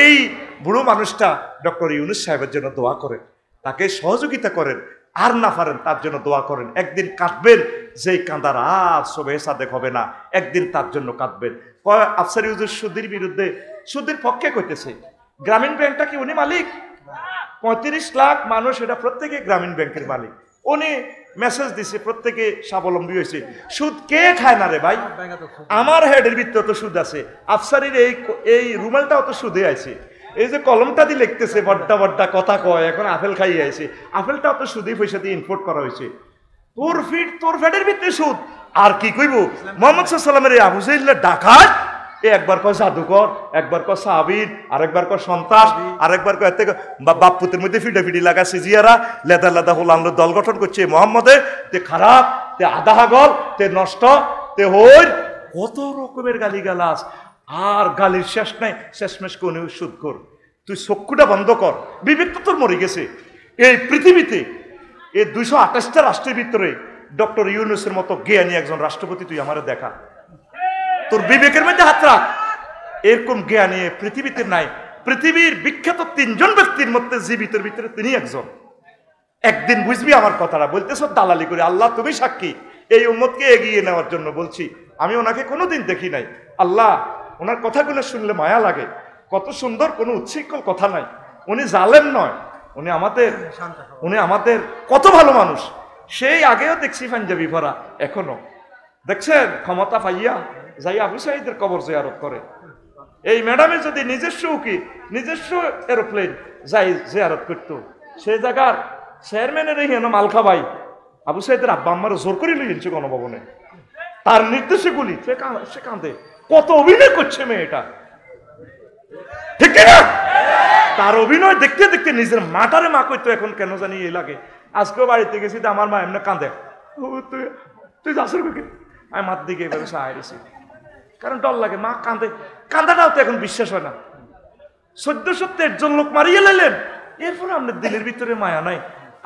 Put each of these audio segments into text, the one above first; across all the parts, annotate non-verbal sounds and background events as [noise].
এই বুড়ো মানুষটা ডক্টর ইউনুস সাহেবের জন্য দোয়া করেন তাকে সহযোগিতা করেন আর না পারেন তার জন্য দোয়া করেন একদিন কাঁদবেন যেই কাঁদার আর সবে সাদে হবে না একদিন তার জন্য কাঁদবেন কয় আফসার ইউজুর সুদির বিরুদ্ধে সুদির পক্ষে কইতেছে গ্রামীণ ব্যাংকটা কি উনি মালিক পঁয়ত্রিশ লাখ মানুষ এটা প্রত্যেকে গ্রামীণ ব্যাংকের মালিক উনি মেসেজ দিছে প্রত্যেকে স্বাবলম্বী হয়েছে সুদ কে খায় না রে ভাই আমার হেডের ভিতরে তো সুদ আছে আফসারির এই এই রুমালটাও তো সুদে আছে এই যে কলমটা দিয়ে লিখতেছে বড্ডা বড্ডা কথা কয় এখন আপেল খাইয়ে আছে আপেলটাও তো সুদে পয়সা দিয়ে ইনপোর্ট করা হয়েছে তোর ফিট তোর ফেডের ভিতরে সুদ আর কি কইব মোহাম্মদ সাল্লামের আবু ডাকাত একবার কয় জাদুকর একবার কয় সাহাবির আরেকবার কয় সন্ত্রাস আরেকবার কয় এতে বাপ পুতের মধ্যে ফিডি লাগাছে জিয়ারা লেদা লেদা আমরা দল গঠন করছে মোহাম্মদে তে খারাপ তে আধা হাগল তে নষ্ট তে হই কত রকমের গালি গালাস আর গালির শেষ নাই শেষমেশ কোনো সুদ কর তুই চক্ষুটা বন্ধ কর বিবেক তো তোর মরে গেছে এই পৃথিবীতে এই দুইশো আঠাশটা রাষ্ট্রের ভিতরে ডক্টর ইউনুসের মতো জ্ঞানী একজন রাষ্ট্রপতি তুই আমার দেখা তোর বিবেকের মধ্যে হাত রাখ এরকম জ্ঞানী পৃথিবীতে নাই পৃথিবীর বিখ্যাত তিনজন ব্যক্তির মধ্যে জীবিতের ভিতরে তিনি একজন একদিন বুঝবি আমার কথাটা বলতেছ দালালি করে আল্লাহ তুমি সাক্ষী এই উম্মতকে এগিয়ে নেওয়ার জন্য বলছি আমি ওনাকে কোনোদিন দেখি নাই আল্লাহ ওনার কথাগুলো শুনলে মায়া লাগে কত সুন্দর কোনো উচ্ছৃঙ্খল কথা নাই উনি জালেম নয় উনি আমাদের উনি আমাদের কত ভালো মানুষ সেই আগেও দেখছি পাঞ্জাবি ভরা এখনো দেখছেন ক্ষমতা পাইয়া যাই আবু সাহিদের কবর জিয়ারত করে এই ম্যাডামে যদি নিজস্ব কি নিজস্ব এরোপ্লেন যাই জিয়ারত করতো সেই জায়গার চেয়ারম্যানের এই হেন মালখা ভাই আবু সাহেদের আব্বা আমার জোর করে লইছে গণভবনে তার নির্দেশে গুলি সে কাঁদে কত অভিনয় করছে মেয়েটা ঠিক না তার অভিনয় দেখতে দেখতে নিজের মাটারে মা করতো এখন কেন জানি এ লাগে আজকেও বাড়িতে গেছি তো আমার মা এমনি কাঁদে তুই তুই যাস আমি মাত দিকে এবার সাহায্য কারণ ডর লাগে মা কাঁদে কান্দাটাও তো এখন বিশ্বাস হয় না সদ্য সত্যি একজন লোক মারিয়ে লাইলেন এরপরে আপনার দিলের ভিতরে মায়া নাই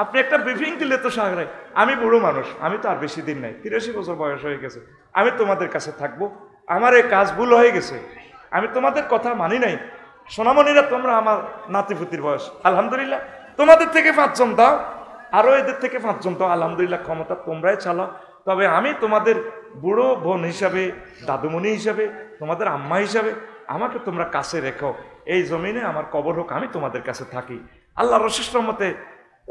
আপনি একটা ব্রিফিং দিলে তো সাগরে আমি বুড়ো মানুষ আমি তো আর বেশি দিন নাই তিরাশি বছর বয়স হয়ে গেছে আমি তোমাদের কাছে থাকব আমার এই কাজ ভুল হয়ে গেছে আমি তোমাদের কথা মানি নাই সোনামণিরা তোমরা আমার নাতিফুতির বয়স আলহামদুলিল্লাহ তোমাদের থেকে পাঁচজন দাও আরও এদের থেকে পাঁচজন দাও আলহামদুলিল্লাহ ক্ষমতা তোমরাই চালাও তবে আমি তোমাদের বুড়ো বোন হিসাবে দাদুমণি হিসাবে তোমাদের আম্মা হিসাবে আমাকে তোমরা কাছে রেখো এই জমিনে আমার কবর হোক আমি তোমাদের কাছে থাকি আল্লাহ রশিস মতে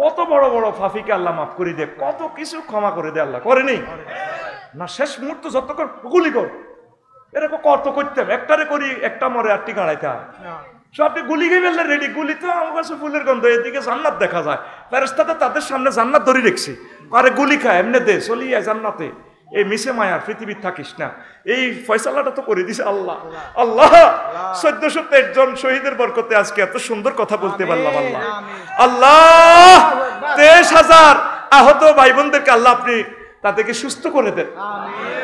কত বড় বড় ফাফিকে আল্লাহ মাফ করে দেয় কত কিছু ক্ষমা করে দেয় আল্লাহ করেনি না শেষ মুহূর্ত যতক্ষণ গুলি কর এরকম কত করতাম একটারে করি একটা মরে আটটি হয় আপনি গুলি খেয়ে ফেললেন রেডি গুলি তো আমার কাছে ফুলের গন্ধ এদিকে জান্নাত দেখা যায় ফেরেস্তাতে তাদের সামনে জান্নাত ধরে রেখছি আরে গুলি খায় এমনি দে চলি যায় জান্নাতে এই মিশে মায়া পৃথিবীর থাকিস না এই ফয়সালাটা তো করে দিছে আল্লাহ আল্লাহ চোদ্দশো জন শহীদের বরকতে আজকে এত সুন্দর কথা বলতে পারলাম আল্লাহ আল্লাহ তেইশ হাজার আহত ভাই বোনদেরকে আল্লাহ আপনি তাদেরকে সুস্থ করে দেন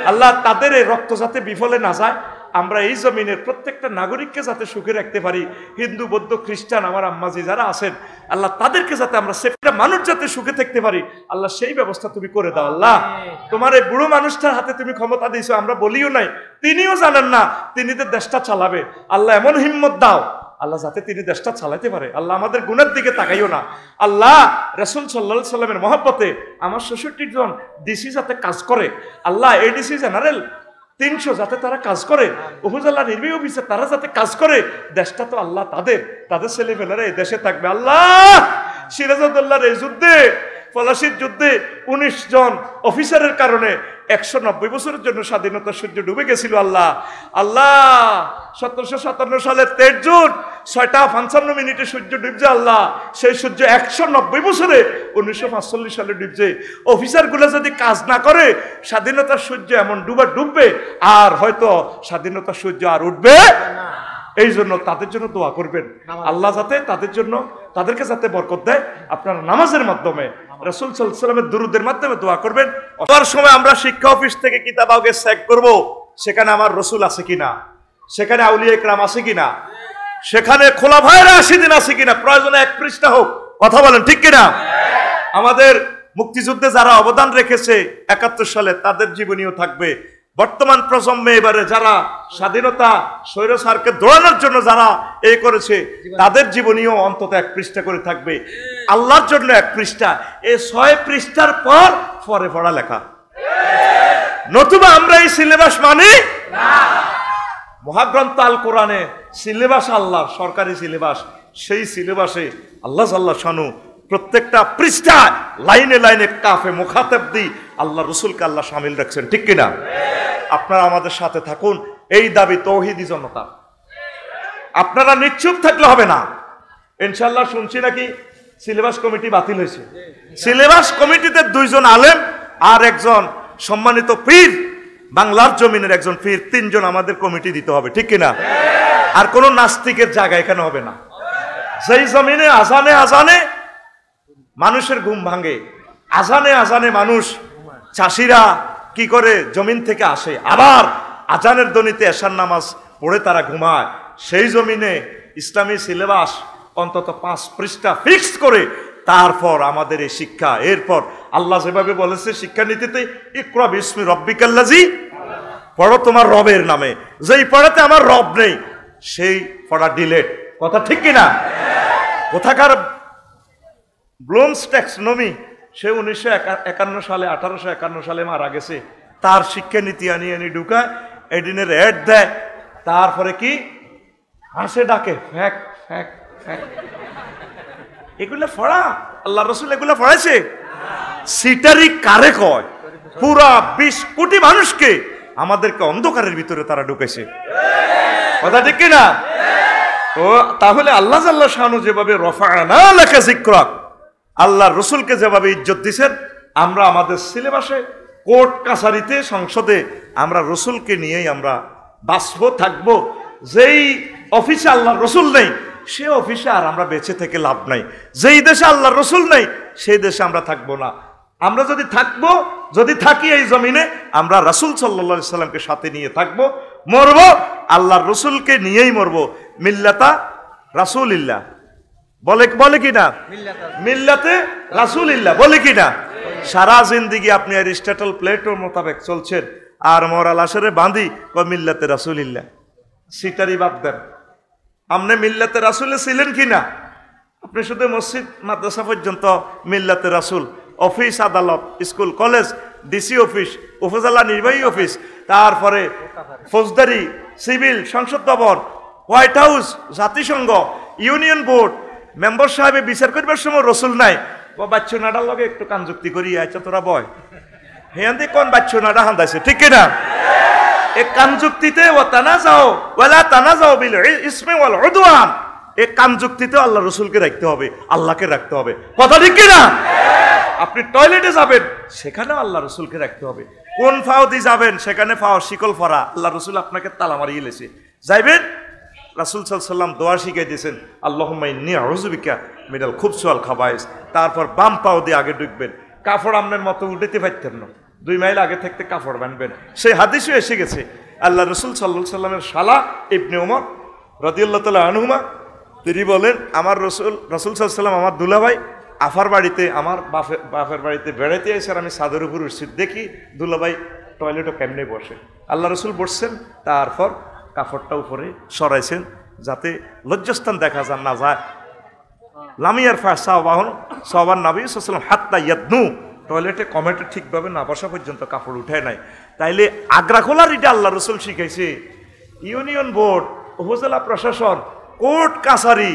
আল্লাহ তাদের এই রক্ত যাতে বিফলে না যায় আমরা এই জমিনের প্রত্যেকটা নাগরিককে যাতে সুখে রাখতে পারি হিন্দু বৌদ্ধ খ্রিস্টান আমার আম্মাজি যারা আছেন আল্লাহ তাদেরকে যাতে আমরা সেটা মানুষ যাতে সুখে থাকতে পারি আল্লাহ সেই ব্যবস্থা তুমি করে দাও আল্লাহ তোমার এই বুড়ো মানুষটার হাতে তুমি ক্ষমতা দিয়েছো আমরা বলিও নাই তিনিও জানেন না তিনি তো দেশটা চালাবে আল্লাহ এমন হিম্মত দাও আল্লাহ যাতে তিনি দেশটা চালাতে পারে আল্লাহ আমাদের গুণের দিকে তাকাইও না আল্লাহ রসুল সাল্লা সাল্লামের মহাব্বতে আমার ছেষট্টি জন ডিসি যাতে কাজ করে আল্লাহ এডিসি জেনারেল তিনশো যাতে তারা কাজ করে ওহুজাল্লাহ নির্বাহী অফিসে তারা যাতে কাজ করে দেশটা তো আল্লাহ তাদের তাদের ছেলেমেয়েরা এই দেশে থাকবে আল্লাহ সিরাজউদ্দৌল্লার এই যুদ্ধে পলাশির যুদ্ধে ১৯ জন অফিসারের কারণে একশো নব্বই বছরের জন্য স্বাধীনতা সূর্য ডুবে গেছিল আল্লাহ আল্লাহ সতেরোশো সাতান্ন সালের তের জুন ছয়টা পঞ্চান্ন মিনিটে সূর্য ডুবছে আল্লাহ সেই সূর্য একশো নব্বই বছরে উনিশশো পাঁচচল্লিশ সালে ডুবছে অফিসারগুলো যদি কাজ না করে স্বাধীনতার সূর্য এমন ডুবা ডুববে আর হয়তো স্বাধীনতা সূর্য আর উঠবে না এই জন্য তাদের জন্য দোয়া করবেন আল্লাহ যাতে তাদের জন্য তাদেরকে যাতে বরকত দেয় আপনারা নামাজের মাধ্যমে রসুল সাল্লামের দুরুদের মাধ্যমে দোয়া করবেন অসার সময় আমরা শিক্ষা অফিস থেকে কিতাব আগে চেক করব সেখানে আমার রসুল আছে কিনা সেখানে আউলিয়া ইকরাম আছে কিনা সেখানে খোলা ভাইরা আশি দিন আছে কিনা প্রয়োজনে এক পৃষ্ঠা হোক কথা বলেন ঠিক কিনা আমাদের মুক্তিযুদ্ধে যারা অবদান রেখেছে একাত্তর সালে তাদের জীবনীও থাকবে বর্তমান প্রজন্মে এবারে যারা স্বাধীনতা স্বৈর সারকে দৌড়ানোর জন্য যারা এই করেছে তাদের জীবনীও অন্তত এক পৃষ্ঠা করে থাকবে আল্লাহর জন্য এক পৃষ্ঠা এই ছয় পৃষ্ঠার পর পরে পড়া লেখা নতুবা আমরা এই সিলেবাস মানি মহাগ্রন্থ আল কোরআনে সিলেবাস আল্লাহ সরকারি সিলেবাস সেই সিলেবাসে আল্লাহ আল্লাহ শানু প্রত্যেকটা পৃষ্ঠা লাইনে লাইনে কাফে মুখাতেব দি আল্লাহ রসুলকে আল্লাহ সামিল রাখছেন ঠিক কিনা আপনারা আমাদের সাথে থাকুন এই দাবি তৌহিদি জনতা আপনারা নিশ্চুপ থাকলে হবে না ইনশাল্লাহ শুনছি নাকি সিলেবাস কমিটি বাতিল হয়েছে সিলেবাস কমিটিতে দুইজন আলেম আর একজন সম্মানিত পীর বাংলার জমিনের একজন পীর তিনজন আমাদের কমিটি দিতে হবে ঠিক কিনা আর কোন নাস্তিকের জায়গা এখানে হবে না সেই জমিনে আজানে আজানে মানুষের ঘুম ভাঙে আজানে আজানে মানুষ চাষিরা কি করে জমিন থেকে আসে আবার আজানের দনিতে এশার নামাজ পড়ে তারা ঘুমায় সেই জমিনে ইসলামী সিলেবাস অন্তত পাঁচ পৃষ্ঠা ফিক্সড করে তারপর আমাদের এই শিক্ষা এরপর আল্লাহ যেভাবে বলেছে শিক্ষানীতিতে ইকরা বিস্মি রব্বিকাল্লাজি পড়ো তোমার রবের নামে যেই পড়াতে আমার রব নেই সেই পড়া ডিলেট কথা ঠিক কিনা কোথাকার ব্লুমস নমি সে উনিশশো একান্ন সালে আঠারোশো একান্ন সালে মারা গেছে তার শিক্ষানীতি আনিয়ে আনি ঢুকায় এডিনে রেড দেয় তারপরে কি হাসে ডাকে ফ্যাক ফ্যাক ফ্যাক এগুলো ফড়া আল্লাহ রসুল এগুলো ফড়াইছে সিটারি কারে কয় পুরা বিশ কোটি মানুষকে আমাদেরকে অন্ধকারের ভিতরে তারা ঢুকেছে কথা ঠিক কিনা ও তাহলে আল্লাহ আল্লাহ শাহানু যেভাবে রফা না লেখা জিক্রক আল্লাহ রসুলকে যেভাবে ইজ্জত দিছেন আমরা আমাদের সিলেবাসে কোর্ট কাছারিতে সংসদে আমরা রসুলকে নিয়েই আমরা বাঁচবো থাকব যেই অফিসে আল্লাহ রসুল নেই সে অফিসে আর আমরা বেঁচে থেকে লাভ নাই যেই দেশে আল্লাহ রসুল নেই সেই দেশে আমরা থাকবো না আমরা যদি থাকব যদি থাকি এই জমিনে আমরা রসুল সাল্লা সাল্লামকে সাথে নিয়ে থাকব মরব আল্লাহ রসুলকে নিয়েই মরব মিল্লাতা রাসুল ইল্লা বলে বলে কি না মিল্লাতে ইল্লা বলে কি না সারা জিন্দিগি আপনি অ্যারিস্টাটল প্লেটোর মোতাবেক চলছেন আর মরাল আসরে বাঁধি ক মিল্লাতে ইল্লা সিটারি বাদ দেন আপনি মিল্লাতে রাসুলে ছিলেন কি না আপনি শুধু মসজিদ মাদ্রাসা পর্যন্ত মিল্লাতে রাসুল অফিস আদালত স্কুল কলেজ ডিসি অফিস উপজেলা নির্বাহী অফিস তারপরে ফৌজদারি সিভিল সংসদ ভবন হোয়াইট হাউস জাতিসংঘ ইউনিয়ন বোর্ড মেম্বার সাহেবে বিচার করবার সময় রসুল নাই ও বাচ্চু নাডার লগে একটু যুক্তি করি আচ্ছা তোরা বয় হেয়ান্দি কোন বাচ্চু নাডা হান্দাইছে ঠিক কিনা এ যুক্তিতে ও তানা যাও ওয়ালা তানা যাও বিল ইসমে ওয়াল উদওয়ান এ যুক্তিতে আল্লাহ রসুলকে রাখতে হবে আল্লাহকে রাখতে হবে কথা ঠিক কিনা আপনি টয়লেটে যাবেন সেখানে আল্লাহ রসুলকে রাখতে হবে কোন ফাও দি যাবেন সেখানে ফাও শিকল ফরা আল্লাহ রসুল আপনাকে তালা মারিয়ে লেছে যাইবেন রাসুল সাল্লাম দোয়া শিখিয়ে দিয়েছেন আল্লাহমাইনি হজুবিকা মিডাল খুব সোয়াল খাবাইস তারপর বাম পাও দিয়ে আগে ঢুকবেন কাফড় আমনের মতো উঠেতে পারতেন না দুই মাইল আগে থাকতে কাফড় বানবেন সেই হাদিসও এসে গেছে আল্লাহ রসুল সাল্লা সাল্লামের শালা ইবনে উমর রদিউল্লা তাল্লাহ আনহুমা তিনি বলেন আমার রসুল রসুল সাল্লাম আমার দুলাভাই আফার বাড়িতে আমার বাপের বাপের বাড়িতে বেড়াতে এসে আমি সাদর উপর উঠছি দেখি দুলাভাই টয়লেটও কেমনে বসে আল্লাহ রসুল বসছেন তারপর কাপড়টা উপরে সরাইছেন যাতে লজ্জাস্থান দেখা যান না যায় লামিয়ার সাহবাহন সাহবান নাবি সাল্লাম হাত্তা ইয়াদনু টয়লেটে কমেটে ঠিকভাবে না বসা পর্যন্ত কাপড় উঠায় নাই তাইলে আগ্রা খোলার এটা আল্লাহ রসুল শিখাইছে ইউনিয়ন বোর্ড উপজেলা প্রশাসন কোর্ট কাছারি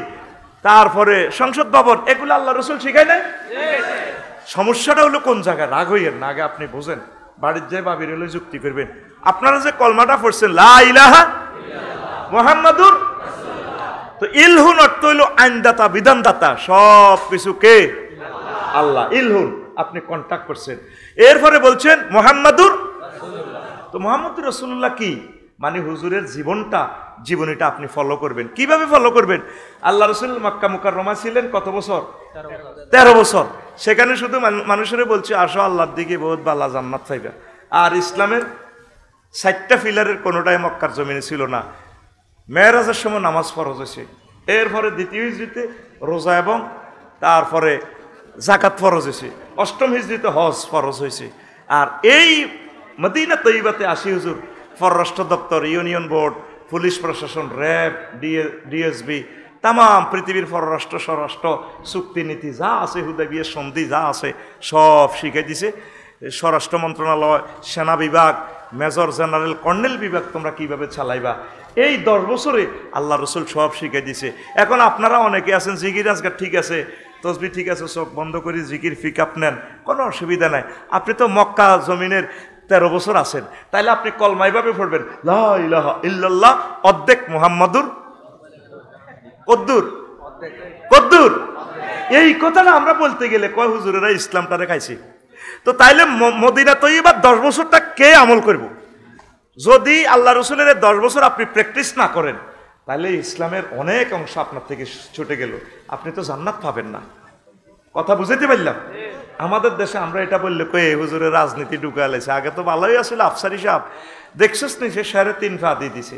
তারপরে সংসদ ভবন এগুলো আল্লাহ রসুল শিখায় নাই সমস্যাটা হলো কোন জায়গায় রাগ হইয়ের না আগে আপনি বোঝেন বাড়ির যে বাবির হলে যুক্তি করবেন আপনারা যে কলমাটা পড়ছেন লা ইলাহা মোহাম্মদুর তো ইলহুন অর্থ হইল আইনদাতা বিধানদাতা সব কিছু কে আল্লাহ ইলহুন আপনি কন্ট্যাক্ট করছেন এরপরে বলছেন মোহাম্মদুর তো মোহাম্মদ রসুল্লাহ কি মানে হুজুরের জীবনটা জীবনীটা আপনি ফলো করবেন কিভাবে ফলো করবেন আল্লাহ রসুল মক্কা রমা ছিলেন কত বছর তেরো বছর সেখানে শুধু মানুষের বলছে আসো আল্লাহর দিকে বহুত বালা জান্নাত পাইবে আর ইসলামের ষাটটা ফিলারের কোনোটাই মক্কার জমিনে ছিল না মেয়েরাজের সময় নামাজ ফরজ হয়েছে এরপরে দ্বিতীয় হিজড়িতে রোজা এবং তারপরে জাকাত ফরজ হয়েছে অষ্টম হিজড়িতে হজ ফরজ হয়েছে আর এই মদিনা তৈবাতে আসি হুজুর পররাষ্ট্র দপ্তর ইউনিয়ন বোর্ড পুলিশ প্রশাসন র্যাব ডিএ ডিএসবি তাম পৃথিবীর পররাষ্ট্র স্বরাষ্ট্র চুক্তি নীতি যা আছে হুদাবিয়ের সন্ধি যা আছে সব শিখাই দিছে স্বরাষ্ট্র মন্ত্রণালয় সেনা বিভাগ মেজর জেনারেল কর্নেল বিভাগ তোমরা কীভাবে চালাইবা এই দশ বছরে আল্লাহ রসুল সব শিখাই দিছে এখন আপনারা অনেকে আছেন জিগির আজকার ঠিক আছে তসবি ঠিক আছে সব বন্ধ করে জিকির পিক আপ নেন কোনো অসুবিধা নাই আপনি তো মক্কা জমিনের তেরো বছর আছেন তাইলে আপনি কলমাইভাবে পড়বেন লাহ ইল্লাল্লাহ অর্ধেক মোহাম্মদুর কদ্দুর কদ্দুর এই কথাটা আমরা বলতে গেলে কয় হুজুরেরা ইসলামটা খাইছি তো তাইলে মদিনা তৈবার দশ বছরটা কে আমল করবো যদি আল্লাহ রসুলের দশ বছর আপনি প্র্যাকটিস না করেন তাহলে ইসলামের অনেক অংশ আপনার থেকে ছুটে গেল আপনি তো জান্নাত পাবেন না কথা বুঝাইতে পারলাম আমাদের দেশে আমরা এটা বললে কে হুজুরের রাজনীতি ঢুকালেছে আগে তো ভালোই আসলে আফসারি সাহেব দেখছিস নি সে সাড়ে তিন ফা দিয়ে দিছে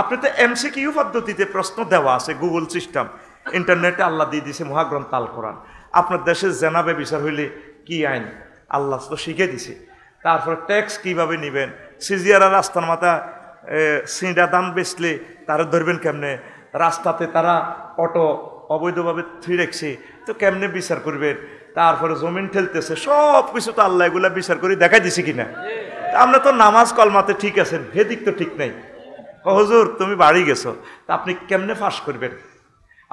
আপনি তো এমসি কিউ পদ্ধতিতে প্রশ্ন দেওয়া আছে গুগল সিস্টেম ইন্টারনেটে আল্লাহ দিয়ে দিছে মহাগ্রন্থ আল কোরআন আপনার দেশের জেনাবে বিচার হইলে কি আইন আল্লাহ তো শিখে দিছে তারপরে ট্যাক্স কিভাবে নেবেন সিজিয়ারা রাস্তার মাথা সিঁড়া দাম বেচলে তারা ধরবেন কেমনে রাস্তাতে তারা অটো অবৈধভাবে থ্রি রেখছে তো কেমনে বিচার করবেন তারপরে জমিন ঠেলতেছে সব কিছু তো আল্লাহ এগুলা বিচার করে দেখা দিছি কিনা আমরা তো নামাজ কলমাতে ঠিক আছেন ভেদিক তো ঠিক নাই হজুর তুমি বাড়ি গেছো তা আপনি কেমনে ফাঁস করবেন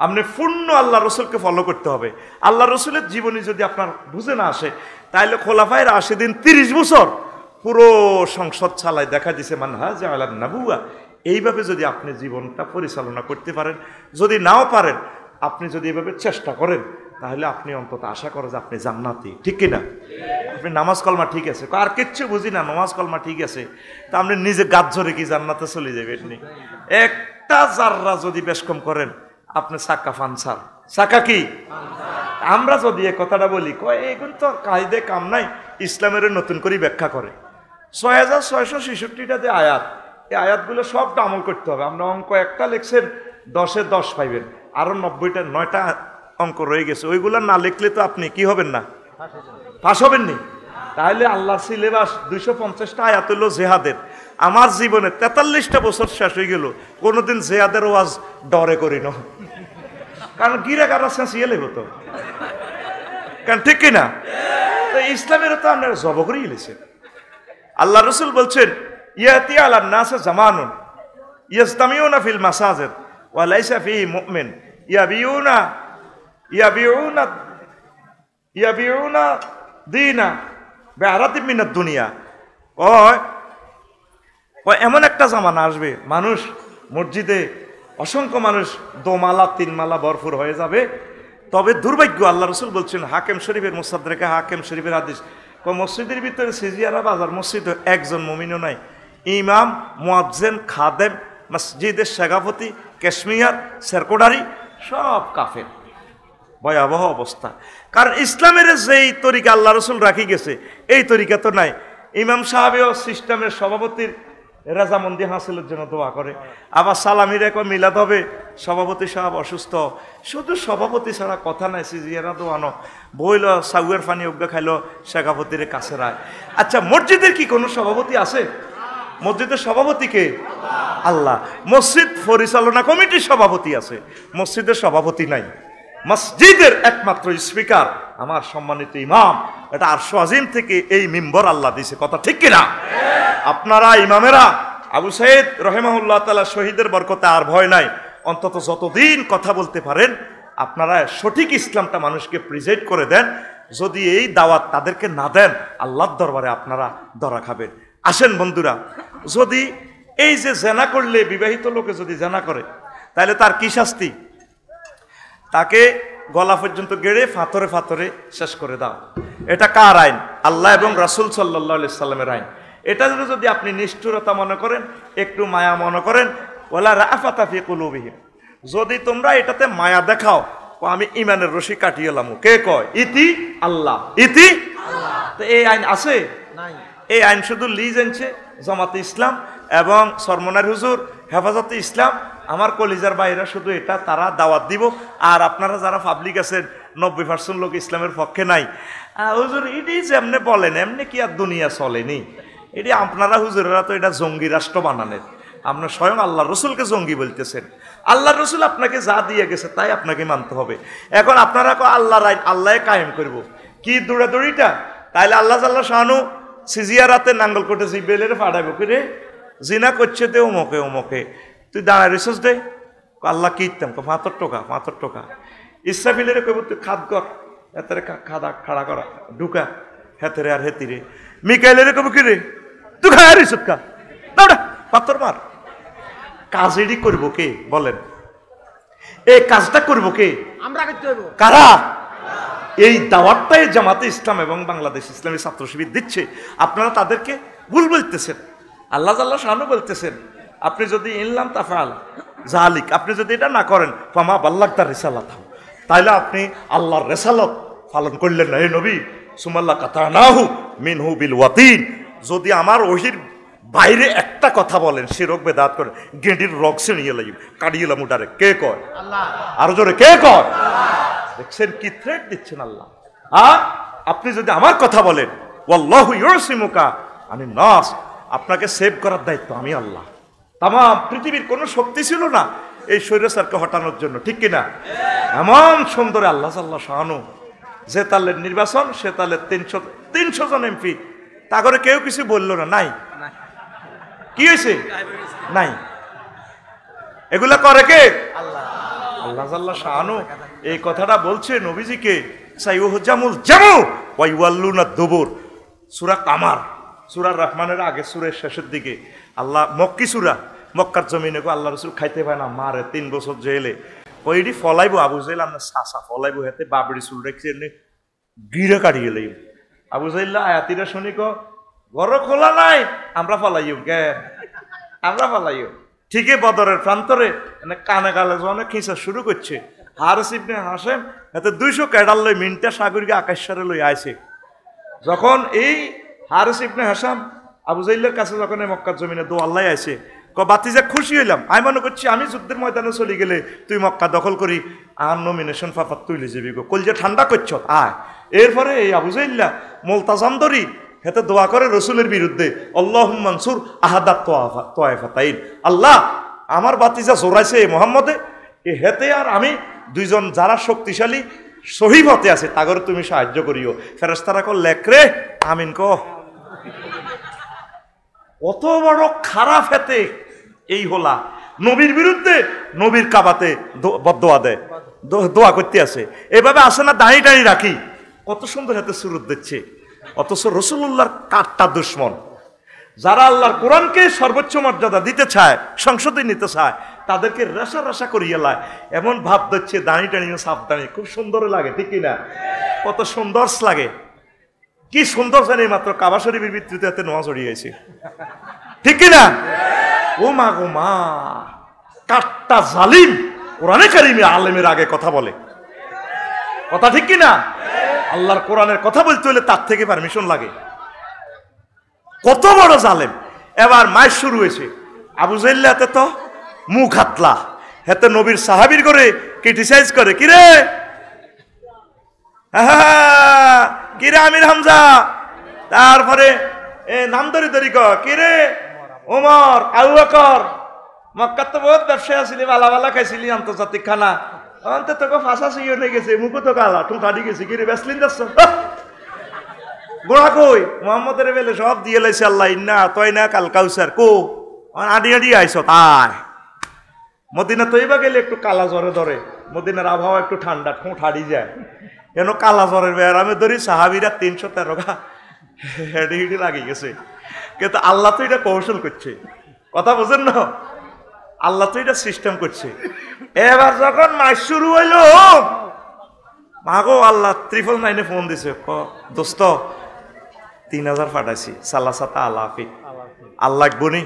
আপনি পূর্ণ আল্লাহ রসুলকে ফলো করতে হবে আল্লাহ রসুলের জীবনী যদি আপনার বুঝে না আসে তাহলে খোলাফায়ের আশি দিন তিরিশ বছর পুরো সংসদ চালায় দেখা দিছে মানহাজ আলাদ নাবুয়া এইভাবে যদি আপনি জীবনটা পরিচালনা করতে পারেন যদি নাও পারেন আপনি যদি এভাবে চেষ্টা করেন তাহলে আপনি অন্তত আশা করেন যে আপনি জান্নাতি ঠিক কিনা আপনি নামাজ কলমা ঠিক আছে আর কিচ্ছু বুঝি না নামাজ কলমা ঠিক আছে তা আপনি নিজে গাছ ঝরে কি জান্নাতে চলে যাবেন নি একটা জাররা যদি বেশ কম করেন আপনি সাক্কা ফানসার সাকা কি আমরা যদি এ কথাটা বলি কয় এগুলো তো কায়দে কাম নাই ইসলামের নতুন করে ব্যাখ্যা করে ছয় হাজার ছয়শো যে আয়াত এই আয়াতগুলো সবটা আমল করতে হবে আমরা অঙ্ক একটা লেখছেন দশে দশ পাইবেন আরও নব্বইটা নয়টা অঙ্ক রয়ে গেছে ওইগুলো না লিখলে তো আপনি কি হবেন না পাশ হবেননি তাহলে আল্লাহর সিলেবাস দুইশো পঞ্চাশটা আয়াত হলো জেহাদের আমার জীবনে তেতাল্লিশটা বছর শেষ হয়ে গেল কোনোদিন জেহাদের ওয়াজ ডরে করি না কারণ গিরা কারা শেঁচিয়ে লেব তো কারণ ঠিক কিনা তো ইসলামেরও তো আপনারা জব করেই লেছেন আল্লাহ রসুল বলছেন ইয়াতি আল্লাহ নাসে জামানুন ইয়াস্তামিউনা ফিল মাসাজেদ ওয়ালাইসা ফি মুমিন ইয়াবিউনা না ইয়াবিউনা দিনা বেহারাতি মিনার দুনিয়া ও এমন একটা জামানা আসবে মানুষ মসজিদে অসংখ্য মানুষ দোমালা তিনমালা ভরপুর হয়ে যাবে তবে দুর্ভাগ্য আল্লাহ রসুল বলছেন হাকেম শরীফের মুসাদ্দেকে হাকেম শরীফের হাদিস মসজিদের ভিতরে সিজিয়ারা বাজার মসজিদ একজন মমিনও নাই ইমাম মোয়াবজেন খাদেম মসজিদের সেগাপতি কেশমিয়ার সেরকোডারি সব কাফের ভয়াবহ অবস্থা কারণ ইসলামের যেই তরিকা আল্লাহ রসুল রাখি গেছে এই তরিকা তো নাই ইমাম সাহাবেও সিস্টেমের সভাপতির রেজামন্দি হাসিলের জন্য দোয়া করে আবার সালামিরা কয় মিলাদ হবে সভাপতি সাহেব অসুস্থ শুধু সভাপতি ছাড়া কথা নাই সিজিয়ারা দোয়ানো বইল সাউয়ের ফানি অজ্ঞা খাইলো শেখাপতির কাছে রায় আচ্ছা মসজিদের কি কোনো সভাপতি আছে মসজিদের সভাপতিকে আল্লাহ মসজিদ পরিচালনা কমিটির সভাপতি আছে মসজিদের সভাপতি নাই মসজিদের একমাত্র স্পিকার আমার সম্মানিত ইমাম এটা আরশো আজিম থেকে এই মিম্বর আল্লাহ দিয়েছে কথা ঠিক কিনা আপনারা ইমামেরা আবু সাইদ রহেমাউল্লাহ তালা শহীদের বরকতে আর ভয় নাই অন্তত যতদিন কথা বলতে পারেন আপনারা সঠিক ইসলামটা মানুষকে প্রিজেন্ট করে দেন যদি এই দাওয়াত তাদেরকে না দেন আল্লাহর দরবারে আপনারা ধরা খাবেন আসেন বন্ধুরা যদি এই যে জেনা করলে বিবাহিত লোকে যদি জেনা করে তাহলে তার কি শাস্তি তাকে গলা পর্যন্ত গেড়ে ফাতরে ফাতরে শেষ করে দাও এটা কার আইন আল্লাহ এবং রাসুল সাল্লাহ সাল্লামের আইন এটা যদি আপনি নিষ্ঠুরতা মনে করেন একটু মায়া মনে করেন ওলা রাফাতাফি কুলুবিহীন যদি তোমরা এটাতে মায়া দেখাও আমি ইমানের রশি কাটিয়েলাম কে কয় ইতি আল্লাহ ইতি তো এই আইন আছে এই আইন শুধু লিজ আনছে জামাতে ইসলাম এবং সরমনার হুজুর হেফাজতে ইসলাম আমার কলিজার বাইরা শুধু এটা তারা দাওয়াত দিব আর আপনারা যারা পাবলিক আছেন নব্বই পার্সেন্ট লোক ইসলামের পক্ষে নাই হুজুর এটি এমনি বলেন এমনি কি আর দুনিয়া চলেনি এটি আপনারা হুজুরেরা তো এটা জঙ্গি রাষ্ট্র বানানের আপনার স্বয়ং আল্লাহ রসুলকে জঙ্গি বলতেছেন আল্লাহ রসুল আপনাকে যা দিয়ে গেছে তাই আপনাকে মানতে হবে এখন আপনারা আল্লাহ রায় আল্লাহ কায়েম করব। কি দৌড়াদৌড়িটা তাহলে আল্লাহ আল্লাহ শাহানু সিজিয়া রাতে নাঙ্গল কোটে জিবেলের ফাড়াবো কিরে জিনা করছে তে ওমকে ওমকে তুই দাঁড়ায় রিসোর্স দে আল্লাহ কি ইতাম পাঁচর টোকা পাঁচর টোকা ইসরাফিলের কেবল তুই খাদ কর হেতারে খাদা খাড়া করা ঢুকা হেতেরে আর হেতিরে মিকাইলের কব কি রে তুই খায় রিসোর্স খা দাঁড়া পাথর মার কাজেরই করব কে বলেন এই কাজটা করব কে আমরা কারা এই দাওয়াতটাই জামাতে ইসলাম এবং বাংলাদেশ ইসলামী ছাত্র শিবির দিচ্ছে আপনারা তাদেরকে ভুল বলতেছেন আল্লাহ আল্লাহ শাহানু বলতেছেন আপনি যদি ইনলাম তাফাল জাহালিক আপনি যদি এটা না করেন ফামা বাল্লাক তার রেসালাত তাইলে আপনি আল্লাহর রেসালত পালন করলেন না হে নবী সুমাল্লা কথা নাহু হু বিল ওয়াতিন যদি আমার ওহির বাইরে একটা কথা বলেন সে রোগ বেদাত করে গেঁডির রগ নিয়ে লাগি কাটিয়ে লামুটারে কে কয় আরো জোরে কে কয় দেখছেন কি থ্রেট দিচ্ছেন আল্লাহ আর আপনি যদি আমার কথা বলেন ওয়াল্লাহু সিমুকা আমি নাস আপনাকে সেভ করার দায়িত্ব আমি আল্লাহ তামা পৃথিবীর কোনো শক্তি ছিল না এই স্বৈরাচারকে হটানোর জন্য ঠিক কিনা এমন সুন্দরে আল্লাহ সাল্লাহ শাহানু যে তালের নির্বাচন সে তালের তিনশো তিনশো জন এমপি তা করে কেউ কিছু বলল না নাই কি হয়েছে নাই এগুলা করে কে আল্লাহ আল্লাহ শাহানু এই কথাটা বলছে নবীজিকে সাইউহজামুল জামু না দুবুর সুরা কামার সুরার রহমানের আগে সুরের শেষের দিকে আল্লাহ মক্কি সুরা মক্কার জমিনে আল্লাহ রসুল খাইতে পায় না মারে তিন বছর জেলে কইডি ফলাইবো আবু জাইল আমরা সাসা ফলাইবো হেতে বাবরি চুল রেখে গিরে কাটিয়ে লইব আবু জাইল্লা আয়াতিরা শুনি ক ঘর খোলা নাই আমরা ফলাইও গে আমরা ফলাইও ঠিকই বদরের প্রান্তরে মানে কানে কালে জনে খিঁচা শুরু করছে হারস ইবনে হাসেম এতে দুইশো ক্যাডাল লই মিনটা সাগরকে আকাশারে লই আইছে যখন এই হারস ইবনে হাসাম আবু কাছে যখন মক্কার জমিনে দো আল্লাহ আইছে ক বাতিজা খুশি হইলাম আমি মনে করছি আমি যুদ্ধের ময়দানে চলে গেলে তুই মক্কা দখল করি আর নমিনেশন ফাফাত তুইলে যাবি গো কল যে ঠান্ডা করছ আয় এরপরে এই আবুজাইল্লা মোলতাজাম দরি হেতে দোয়া করে রসুলের বিরুদ্ধে আল্লাহ মনসুর আহাদা তোয়াফাতাইন আল্লাহ আমার বাতিজা জোরাইছে এই মোহাম্মদে এ হেতে আর আমি দুইজন যারা শক্তিশালী সহি হতে আছে তাগর তুমি সাহায্য করিও ফেরস্তারা কো লেখরে আমিন কো অত বড় খারাপ হেতে এই হোলা নবীর বিরুদ্ধে নবীর কাবাতে বদোয়া দেয় দোয়া করতে আসে এভাবে আসে না দাঁড়িয়ে দাঁড়িয়ে রাখি কত সুন্দর হাতে সুরত দিচ্ছে অথচ রসুল্লাহর কাঠটা দুশ্মন যারা আল্লাহর কোরআনকে সর্বোচ্চ মর্যাদা দিতে চায় সংসদে নিতে চায় তাদেরকে রেশা রেশা করিয়ে লায় এমন ভাব দিচ্ছে দাঁড়িয়ে টানিয়ে সাপ দাঁড়িয়ে খুব সুন্দর লাগে ঠিক না কত সুন্দর লাগে কি সুন্দর জানি মাত্র কাবা শরীফের বিদ্যুতে হাতে নোয়া জড়িয়েছে ঠিক কিনা ও মা গো মা কাটটা জালিম কোরআনে কারিমে আলেমের আগে কথা বলে কথা ঠিক কিনা আল্লাহর কোরআনের কথা বলতে হলে তার থেকে পারমিশন লাগে কত বড় জালেম এবার মায় শুরু হয়েছে আবু জাইল্লাতে তো মুখ হাতলা হেতে হ্যাঁ নবীর সাহাবির করে ক্রিটিসাইজ করে কিরে কিরে আমির হামজা তারপরে এ নাম ধরি ধরি কিরে ওমর আউকর মক্কার তো বহুত ব্যবসায় আসিলি বালা বালা খাইছিলি আন্তর্জাতিক খানা অন্ত তোকে ফাঁসা শুয়ে হয়ে গেছে মুখো তো কালা তুমি তাড়ি গেছি কি রে ব্যাসলিন যাচ্ছ গোড়া কই মোহাম্মদের বেলে সব দিয়ে লাইছে আল্লাহ ইন্না তয় না কাল কাউসার কো আডি আডি আইস তাই মদিনা তৈবা গেলে একটু কালা জ্বরে ধরে মদিনার আবহাওয়া একটু ঠান্ডা ঠোঁট হাড়ি যায় কেন কালা জ্বরের ব্যায়ামে ধরি সাহাবিরা তিনশো তেরো গা হেডি হেডি লাগিয়ে গেছে কিন্তু আল্লাহ তো এটা কৌশল করছে কথা বোঝেন না আল্লাহ তো এটা সিস্টেম করছে এবার যখন মাস শুরু হইল মাগো আল্লাহ ত্রিপল নাইনে ফোন দিছে দোস্ত তিন হাজার ফাটাইছি সাল্লা সাতা আল্লাহ হাফিজ আল্লাহ বনি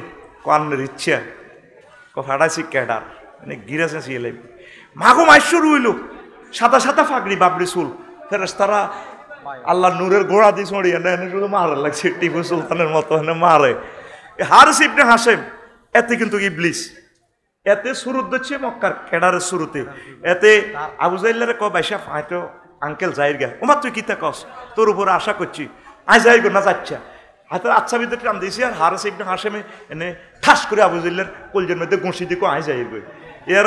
কান্নের ইচ্ছা ক ফাটাইছি ক্যাডার মানে গিরাছে সিয়ে মাগো মাস শুরু হইল সাদা সাদা ফাগড়ি বাবরি চুল ফেরেস তারা আল্লাহ নূরের ঘোড়া দিয়ে ছড়িয়ে না শুধু মারে লাগছে টিপু সুলতানের মতো এনে মারে হার ইবনে হাসেম এতে কিন্তু ইবলিস এতে শুরু দিচ্ছে মক্কার কেডারের শুরুতে এতে আবু জাইল্লারে ক বাইসা ফাঁটো আঙ্কেল যাই গা ওমা তুই কিতা কস তোর উপরে আশা করছি আই যাই গো না যাচ্ছা হাতে আচ্ছা ভিতরে টান দিয়েছি আর হার ইবনে হাসেমে এনে ঠাস করে আবু কলজের মধ্যে ঘুষি দিকে আয় যাইর গো এর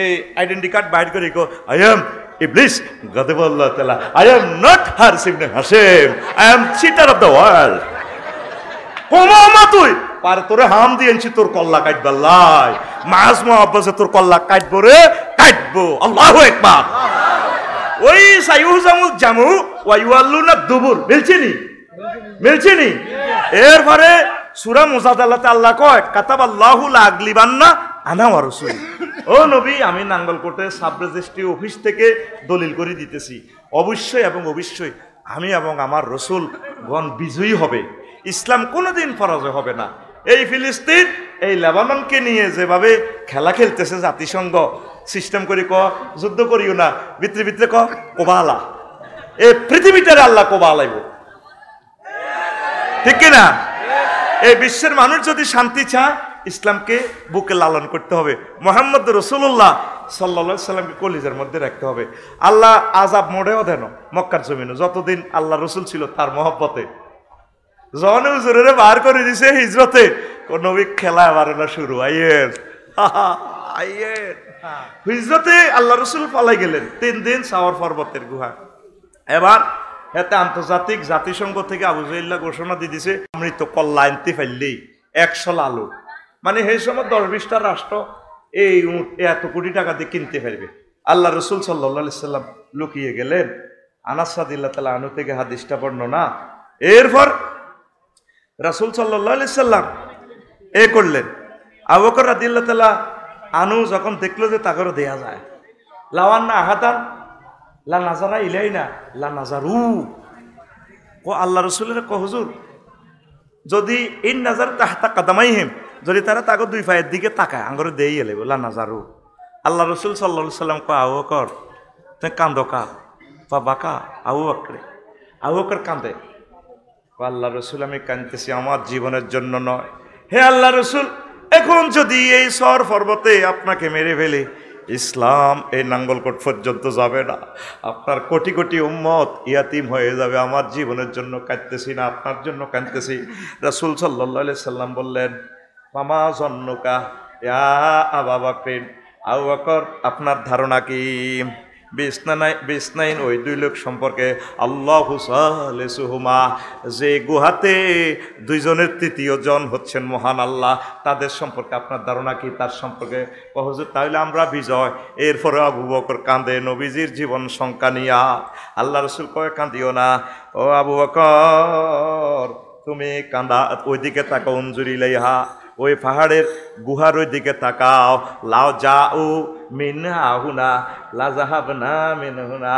এই আইডেন্টি কার্ড বাইর করে কো আই এম ইবলিস গদে বল্লা তালা আই এম নট হার ইবনে হাসেম I am cheater of the world কমা তুই পার তোরে হাম দিয়েছি তোর কল্লা কাটবে লাই মাস মহাব্বাসে তোর কল্লা কাটবো রে কাটবো আল্লাহ একবার ওই সাইউ জামু জামু ওয়াইওয়াল্লু না দুবুর মিলছিনি মিলছিনি এরপরে সুরা মুজাদালাতে আল্লাহ কয় কাতাব আল্লাহু লাগলিবান না আনাওয়ার রসুল ও নবী আমি নাঙ্গলকোটে সাব রেজিস্ট্রি অফিস থেকে দলিল করে দিতেছি অবশ্যই এবং অবশ্যই আমি এবং আমার রসুল গণ বিজয়ী হবে ইসলাম কোনোদিন পরাজয় হবে না এই ফিলিস্তিন এই লেবাননকে নিয়ে যেভাবে খেলা খেলতেছে জাতিসংঘ সিস্টেম করে ক যুদ্ধ করিও না ভিতরে ভিতরে ক কোবালা এ পৃথিবীটার আল্লাহ কোবালাইব ঠিক কিনা এই বিশ্বের মানুষ যদি শান্তি চায় ইসলামকে বুকে লালন করতে হবে মোহাম্মদ রসুল্লাহ সাল্লা সাল্লামকে কলিজের মধ্যে রাখতে হবে আল্লাহ আজাব মোড়েও দেন মক্কার জমিনে যতদিন আল্লাহ রসুল ছিল তার মহব্বতে জন হুজুরের বার করে দিছে হিজরতে কোন খেলা বাড়ানো শুরু আইয়ের [laughs] আইয়ের হিজরতে আল্লাহ রসুল পালাই গেলেন তিন দিন সাওয়ার পর্বতের গুহা এবার এতে আন্তর্জাতিক জাতিসংঘ থেকে আবু ঘোষণা দিয়ে দিছে মৃত কল্যাণতে ফেললেই একশো লালু মানে সেই সময় দশ বিশটা রাষ্ট্র এই উঁট এত কোটি টাকা দিয়ে কিনতে পারবে আল্লাহ রসুল সাল্লা সাল্লাম লুকিয়ে গেলেন আনাসাদিল্লা তালা আনু থেকে হাদিসটা না এরপর রসুল সাল্লি সাল্লাম এ করলেন আবকর রাদিল্লা তালা আনু যখন দেখলো যে তাকেও দেয়া যায় লাওয়ান না আহাতান লা নাজারা ইলাই না লা নাজারু ক আল্লাহ রসুলের কহজুর যদি এই নাজার তাহাতা কাদামাই হেম যদি তারা তাকে দুই পায়ের দিকে তাকায় আঙ্গরে দেই এলে বললা না জারু আল্লাহ রসুল সাল্লা সাল্লাম কো আও কর তুই কান্দো কা বা বাকা আউ আকরে আউ কর কান্দে আল্লাহ রসুল আমি কান্দতেছি আমার জীবনের জন্য নয় হে আল্লাহ রসুল এখন যদি এই সর পর্বতে আপনাকে মেরে ফেলে ইসলাম এই নাঙ্গলকোট পর্যন্ত যাবে না আপনার কোটি কোটি উম্মত ইয়াতিম হয়ে যাবে আমার জীবনের জন্য কাঁদতেছি না আপনার জন্য কাঁদতেছি রসুল সাল্লাহ সাল্লাম বললেন মামা জন্নকা ইয়া আবাবা আপনার ধারণা কি বিষ্ণানাই বিষ্ণাইন ওই দুই লোক সম্পর্কে আল্লাহ হুসালেসুহুমা যে গুহাতে দুইজনের তৃতীয় জন হচ্ছেন মহান আল্লাহ তাদের সম্পর্কে আপনার ধারণা কি তার সম্পর্কে কহজুর তাহলে আমরা বিজয় এরপরে আবু বকর কাঁদে নবীজির জীবন শঙ্কা নিয়া আল্লাহ রসুল কয়ে কাঁদিও না ও আবু বকর তুমি কাঁদা ওইদিকে তাকে অঞ্জুরি লাইহা ওই পাহাড়ের গুহার ওই দিকে তাকাও লাও যা ও মিনহুনা লাজাহাবনা মিনহুনা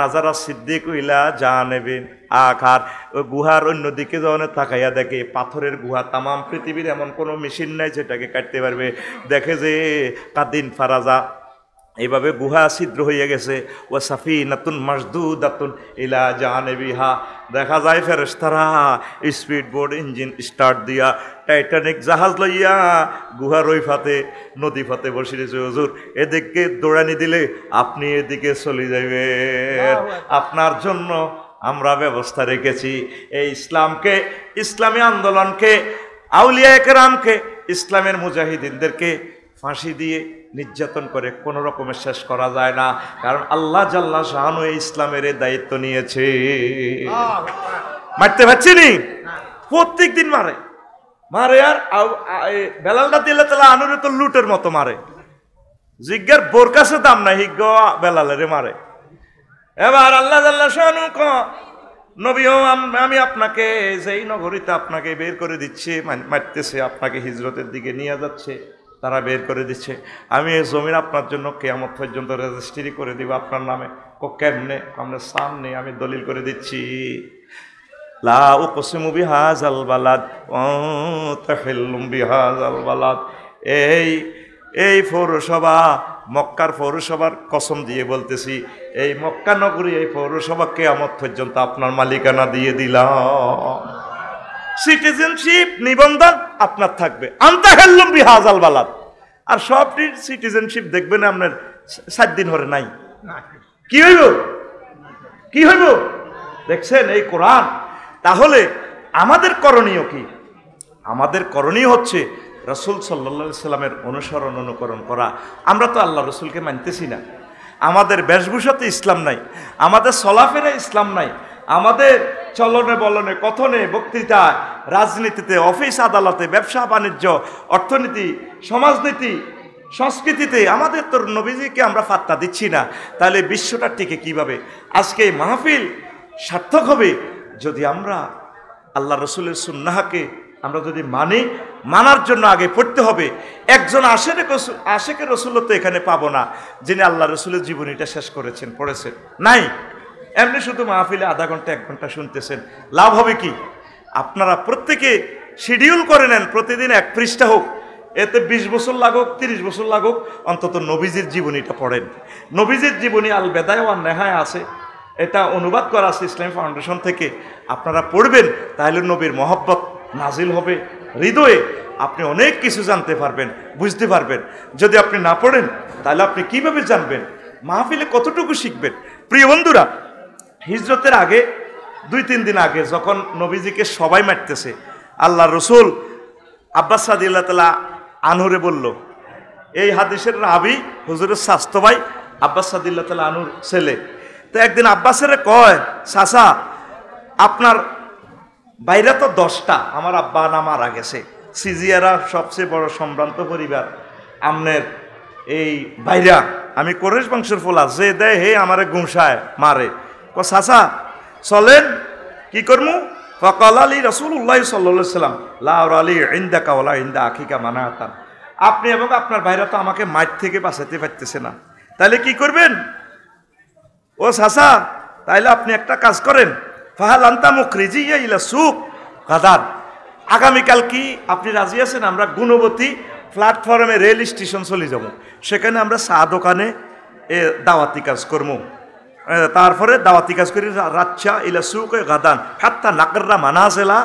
নাজারা সিদ্দিক যা জাহানেবিন আখার ওই গুহার অন্যদিকে যখন তাকাইয়া দেখে পাথরের গুহা তামাম পৃথিবীর এমন কোনো মেশিন নাই যেটাকে কাটতে পারবে দেখে যে কাদিন ফারাজা এইভাবে গুহা ছিদ্র হইয়া গেছে ও সাফি নাতুন মাসদু দাতুন ইলা হা দেখা যায় ফেরেস্তারা স্পিড বোর্ড ইঞ্জিন স্টার্ট দিয়া টাইটানিক জাহাজ লইয়া গুহা রই ফাতে নদী ফাতে বসিয়েছে হজুর এদিকে দৌড়ানি দিলে আপনি এদিকে চলে যাবে আপনার জন্য আমরা ব্যবস্থা রেখেছি এই ইসলামকে ইসলামী আন্দোলনকে আউলিয়া একরামকে ইসলামের মুজাহিদিনদেরকে ফাঁসি দিয়ে নির্যাতন করে কোন রকমের শেষ করা যায় না কারণ আল্লাহ জাল্লা শাহানু ইসলামের দায়িত্ব নিয়েছে মারতে পারছি নি প্রত্যেক দিন মারে মারে আর বেলালটা দিলে তাহলে আনুরে তো লুটের মতো মারে জিজ্ঞার বোর কাছে দাম না হিগ বেলালেরে মারে এবার আল্লাহ জাল্লা শাহানু ক নবীও আমি আপনাকে যেই নগরীতে আপনাকে বের করে দিচ্ছি মারতেছে আপনাকে হিজরতের দিকে নিয়ে যাচ্ছে তারা বের করে দিচ্ছে আমি এই জমিন আপনার জন্য কেয়ামত পর্যন্ত রেজিস্ট্রি করে দিব আপনার নামে কো কেমনে আমরা সামনে আমি দলিল করে দিচ্ছি লা ও এই এই পৌরসভা মক্কার পৌরসভার কসম দিয়ে বলতেছি এই মক্কা নগরী এই পৌরসভাকে আমার পর্যন্ত আপনার মালিকানা দিয়ে দিলাম সিটিজেনশিপ নিবন্ধন আপনার থাকবে আন্তা খেললুম বালাদ আর সবটি সিটিজেনশিপ দেখবেন আপনার সাত দিন হরে নাই কি হইব কি হইব দেখছেন এই কোরআন তাহলে আমাদের করণীয় কি আমাদের করণীয় হচ্ছে রসুল সাল্লা সাল্লামের অনুসরণ অনুকরণ করা আমরা তো আল্লাহ রসুলকে মানতেছি না আমাদের বেশভূষাতে ইসলাম নাই আমাদের সলাফেরা ইসলাম নাই আমাদের চলনে বলনে কথনে বক্তৃতায় রাজনীতিতে অফিস আদালতে ব্যবসা বাণিজ্য অর্থনীতি সমাজনীতি সংস্কৃতিতে আমাদের তোর নবীজিকে আমরা ফাত্তা দিচ্ছি না তাহলে বিশ্বটা টিকে কিভাবে আজকে এই মাহফিল সার্থক হবে যদি আমরা আল্লাহ রসুলের সুন্নাহাকে আমরা যদি মানি মানার জন্য আগে পড়তে হবে একজন আশেরে আশেকের রসুলও তো এখানে পাবো না যিনি আল্লাহ রসুলের জীবনীটা শেষ করেছেন পড়েছেন নাই এমনি শুধু মাহফিলে আধা ঘন্টা এক ঘন্টা শুনতেছেন লাভ হবে কি আপনারা প্রত্যেকে শিডিউল করে নেন প্রতিদিন এক পৃষ্ঠা হোক এতে ২০ বছর লাগুক তিরিশ বছর লাগুক অন্তত নবীজির জীবনীটা পড়েন নবীজির জীবনী আল বেদায় আর নেহায় আছে এটা অনুবাদ করা আছে ইসলাম ফাউন্ডেশন থেকে আপনারা পড়বেন তাহলে নবীর মহব্বত নাজিল হবে হৃদয়ে আপনি অনেক কিছু জানতে পারবেন বুঝতে পারবেন যদি আপনি না পড়েন তাহলে আপনি কিভাবে জানবেন মাহফিলে কতটুকু শিখবেন প্রিয় বন্ধুরা হিজরতের আগে দুই তিন দিন আগে যখন নবীজিকে সবাই মারতেছে আল্লাহ রসুল আব্বাস সাদিল্লা তালা আনুরে বলল এই হাদিসের রাবি হুজুরের স্বাস্থ্য ভাই আব্বাস সাদিল্লা তালা আনুর ছেলে তো একদিন আব্বাসের কয় সাসা আপনার বাইরে তো দশটা আমার আব্বা না মারা গেছে সিজিয়ারা সবচেয়ে বড় সম্ভ্রান্ত পরিবার আমনের এই বাইরা আমি কোরেশ বংশের ফোলা যে দেয় হে আমারে গুমসায় মারে কাসা সাসা চলেন কি করমু ফকাল আলী রসুল্লাহ সাল্লা সাল্লাম লাউর আলী ইন্দা কাওয়ালা ইন্দা আখিকা মানা হাতান আপনি এবং আপনার ভাইরা তো আমাকে মাঠ থেকে বাঁচাতে পারতেছে না তাহলে কি করবেন ও সাসা তাইলে আপনি একটা কাজ করেন ফাহাল আন্তা মুখরিজি ইলা সুখ গাদান আগামীকাল কি আপনি রাজি আছেন আমরা গুণবতী প্ল্যাটফর্মে রেল স্টেশন চলে যাব সেখানে আমরা চা দোকানে এ দাওয়াতি কাজ করবো তারপরে দাওয়াতি কাজ করি রাচ্ছা ইলা গাদান হাত্তা নাকররা মানাজেলা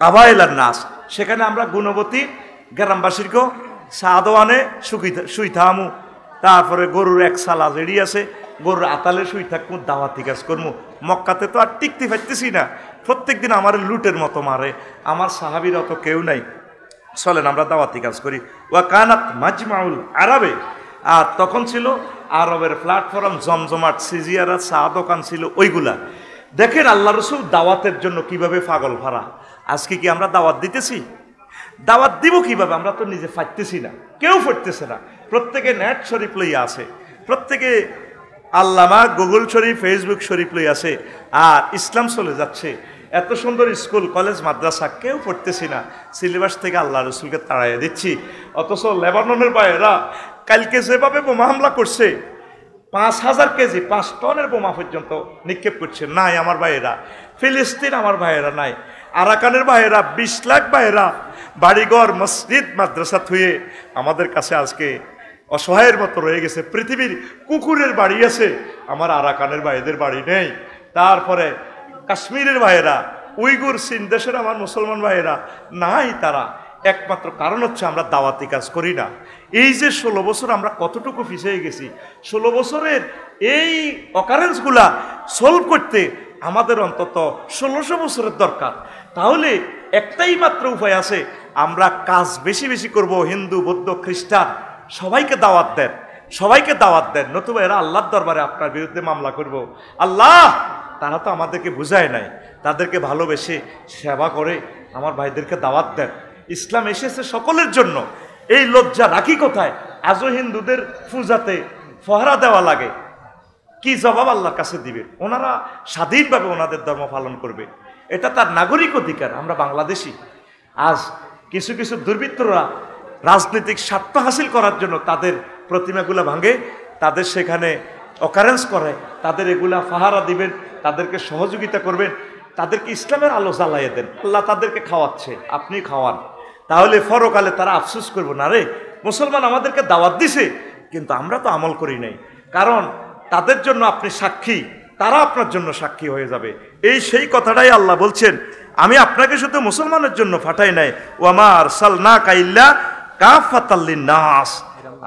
কাবাইলার নাস সেখানে আমরা গুণবতী গ্রামবাসীরকেও সাদওয়ানে সুখী শুই থামু তারপরে গরুর এক সালা জেড়ি আছে গরুর আতালে শুই থাকবো দাওয়াতি কাজ করবো মক্কাতে তো আর টিকতে পারতেছি না প্রত্যেক দিন আমার লুটের মতো মারে আমার সাহাবির অত কেউ নাই চলেন আমরা দাওয়াতি কাজ করি ওয়া কানাত মাজমাউল আরবে আর তখন ছিল আরবের প্ল্যাটফর্ম জমজমাট সিজিয়ারা চা দোকান ছিল ওইগুলা দেখেন আল্লাহ রসুল দাওয়াতের জন্য কিভাবে পাগল ভাড়া আজকে কি আমরা দাওয়াত দিতেছি দাওয়াত দিব কিভাবে আমরা তো নিজে ফাটতেছি না কেউ ফাটতেছে না প্রত্যেকে নেট শরীফ লইয়া আছে প্রত্যেকে আল্লামা গুগল শরীফ ফেসবুক শরীফ লই আছে আর ইসলাম চলে যাচ্ছে এত সুন্দর স্কুল কলেজ মাদ্রাসা কেউ পড়তেছি না সিলেবাস থেকে আল্লাহ রসুলকে তাড়াইয়া দিচ্ছি অথচ লেবাননের বাইরা কালকে যেভাবে বোমা হামলা করছে পাঁচ হাজার কেজি পাঁচ টনের বোমা পর্যন্ত নিক্ষেপ করছে নাই আমার ভাইয়েরা ফিলিস্তিন আমার ভাইয়েরা নাই আরাকানের ভাইয়েরা বিশ লাখ ভাইয়েরা বাড়িঘর মসজিদ মাদ্রাসা থুয়ে আমাদের কাছে আজকে অসহায়ের মতো রয়ে গেছে পৃথিবীর কুকুরের বাড়ি আছে আমার আরাকানের ভাইদের বাড়ি নেই তারপরে কাশ্মীরের ভাইয়েরা উইগুর সিন দেশের আমার মুসলমান ভাইয়েরা নাই তারা একমাত্র কারণ হচ্ছে আমরা দাওয়াতি কাজ করি না এই যে ষোলো বছর আমরা কতটুকু ফিসে গেছি ষোলো বছরের এই অকারেন্সগুলা সলভ করতে আমাদের অন্তত ষোলোশো বছরের দরকার তাহলে একটাই মাত্র উপায় আছে আমরা কাজ বেশি বেশি করব হিন্দু বৌদ্ধ খ্রিস্টান সবাইকে দাওয়াত দেন সবাইকে দাওয়াত দেন নতুবা এরা আল্লাহর দরবারে আপনার বিরুদ্ধে মামলা করব। আল্লাহ তারা তো আমাদেরকে বুঝায় নাই তাদেরকে ভালোবেসে সেবা করে আমার ভাইদেরকে দাওয়াত দেন ইসলাম এসেছে সকলের জন্য এই লজ্জা রাখি কোথায় আজও হিন্দুদের পূজাতে ফহরা দেওয়া লাগে কি জবাব আল্লাহর কাছে দিবে ওনারা স্বাধীনভাবে ওনাদের ধর্ম পালন করবে এটা তার নাগরিক অধিকার আমরা বাংলাদেশি আজ কিছু কিছু দুর্বৃত্তরা রাজনৈতিক স্বার্থ হাসিল করার জন্য তাদের প্রতিমাগুলো ভাঙে তাদের সেখানে অকারেন্স করে তাদের এগুলা ফাহারা দিবেন তাদেরকে সহযোগিতা করবেন তাদেরকে ইসলামের আলো জ্বালাইয়ে দেন আল্লাহ তাদেরকে খাওয়াচ্ছে আপনি খাওয়ান তাহলে ফরকালে তারা আফসুস করবো না রে মুসলমান আমাদেরকে দাওয়াত দিছে কিন্তু আমরা তো আমল করি নাই কারণ তাদের জন্য আপনি সাক্ষী তারা আপনার জন্য সাক্ষী হয়ে যাবে এই সেই কথাটাই আল্লাহ বলছেন আমি আপনাকে শুধু মুসলমানের জন্য ফাটাই নাই ও আমার সালনা কাইল্লা কাফাতাল্লি নাস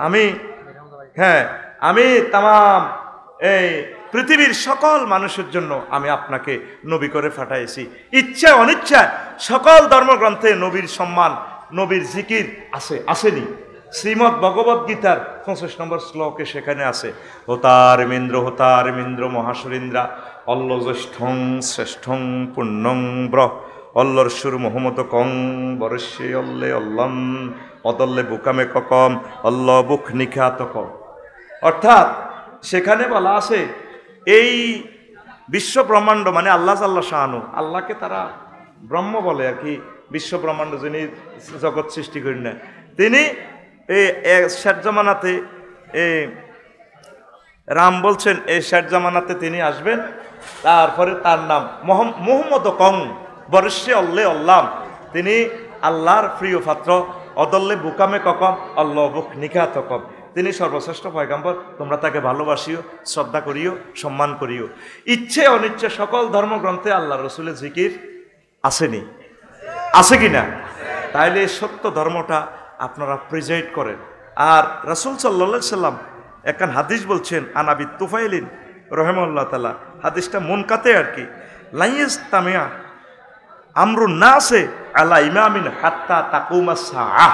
আমি হ্যাঁ আমি তাম এই পৃথিবীর সকল মানুষের জন্য আমি আপনাকে নবী করে ফাটাইছি ইচ্ছা অনিচ্ছা সকল ধর্মগ্রন্থে নবীর সম্মান নবীর জিকির আছে আসেনি শ্রীমদ ভগবত গীতার পঁচিশ নম্বর শ্লোকে সেখানে আছে হোতারমিন্দ্র হোতারমিন্দ্র মহাসুরিন্দ্রা অল্লজ্যেষ্ঠং শ্রেষ্ঠং পুণ্যং অল্লর অল্লরসুর মোহাম্মত কং বরশে অল্লে অল্লম অদল্লে বুকামে ককম অল্ল বুক নিখ্যাত কম অর্থাৎ সেখানে বলা আছে এই বিশ্ব ব্রহ্মাণ্ড মানে আল্লাহ আল্লাহ শাহানু আল্লাহকে তারা ব্রহ্ম বলে আর কি বিশ্বব্রহ্মাণ্ড যিনি জগৎ সৃষ্টি করেন না তিনি এই শের জামানাতে এই রাম বলছেন এই শের জামানাতে তিনি আসবেন তারপরে তার নাম মোহাম্মদ কং বরিষ্যে অল্লে অল্লাম তিনি আল্লাহর প্রিয় পাত্র অদল্লে বুকামে ককম অল্ল বুক নিঘাত কম তিনি সর্বশ্রেষ্ঠ পয়গাম্বর তোমরা তাকে ভালোবাসিও শ্রদ্ধা করিও সম্মান করিও ইচ্ছে অনিচ্ছে সকল ধর্মগ্রন্থে আল্লাহ রসুলের জিকির আসেনি আছে কি না তাইলে সত্য ধর্মটা আপনারা প্রিজাইড করেন আর রাসুল সাল্লা সাল্লাম একখান হাদিস বলছেন আনাবি তুফাইলিন রহেমল্লা তালা হাদিসটা মন কাতে আর কি লাইয়েস তামিয়া আমরু না আছে আলা ইমামিন হাত্তা তাকুমা সাহা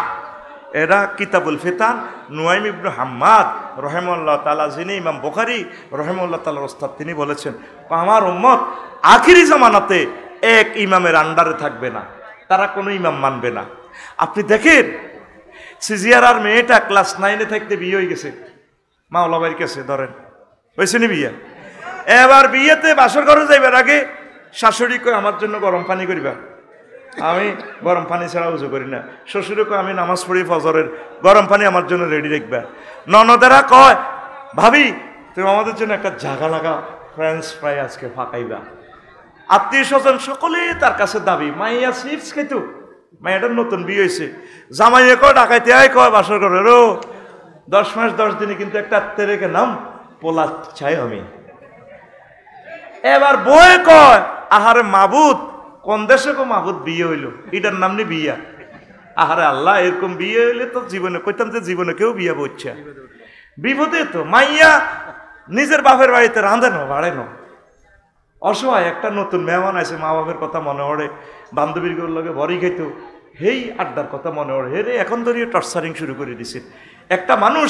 এরা কিতাবুল ফিতান নুয়াইম ইবনু হাম্মাদ রহেমল্লা তালা যিনি ইমাম বোখারি রহেমল্লা তালার ওস্তাদ তিনি বলেছেন আমার উম্মত আখিরি জামানাতে এক ইমামের আন্ডারে থাকবে না তারা কোনো ইমাম মানবে না আপনি দেখেন সিজিয়ার আর মেয়েটা ক্লাস নাইনে থাকতে বিয়ে হয়ে গেছে মাওলাবাইয়ের কাছে ধরেন হয়েছে বিয়া বিয়ে এবার বিয়েতে বাসর ঘরে যাইবার আগে শাশুড়ি কয় আমার জন্য গরম পানি করিবা আমি গরম পানি ছাড়া উজু করি না শ্বশুরে কয় আমি নামাজ পড়ি ফজরের গরম পানি আমার জন্য রেডি রাখবা ননদেরা কয় ভাবি তুমি আমাদের জন্য একটা জাগা লাগা ফ্রেঞ্চ ফ্রাই আজকে ফাঁকাইবা আত্মীয় স্বজন সকলে তার কাছে দাবি মাইয়া চিপস খেত মাইয়াটার নতুন বিয়ে হয়েছে জামাইয়ে কয় ডাকাইতে আয় কয় বাসর করে রো দশ মাস দশ দিনে কিন্তু একটা আত্মীয় রেখে নাম পোলা চাই আমি এবার বই কয় আহারে মাবুত কোন দেশে কো মাবুত বিয়ে হইল এটার নাম নি বিয়া আহারে আল্লাহ এরকম বিয়ে হইলে তো জীবনে কইতাম যে জীবনে কেউ বিয়া বচ্ছে বিপদে তো মাইয়া নিজের বাপের বাড়িতে রাঁধে না অসহায় একটা নতুন মেহমান আছে মা বাপের কথা মনে ওড়ে বান্ধবীর লগে বরি খাইতো হেই আড্ডার কথা মনে ওড়ে হে রে এখন ধরিয়ে টর্চারিং শুরু করে দিছে একটা মানুষ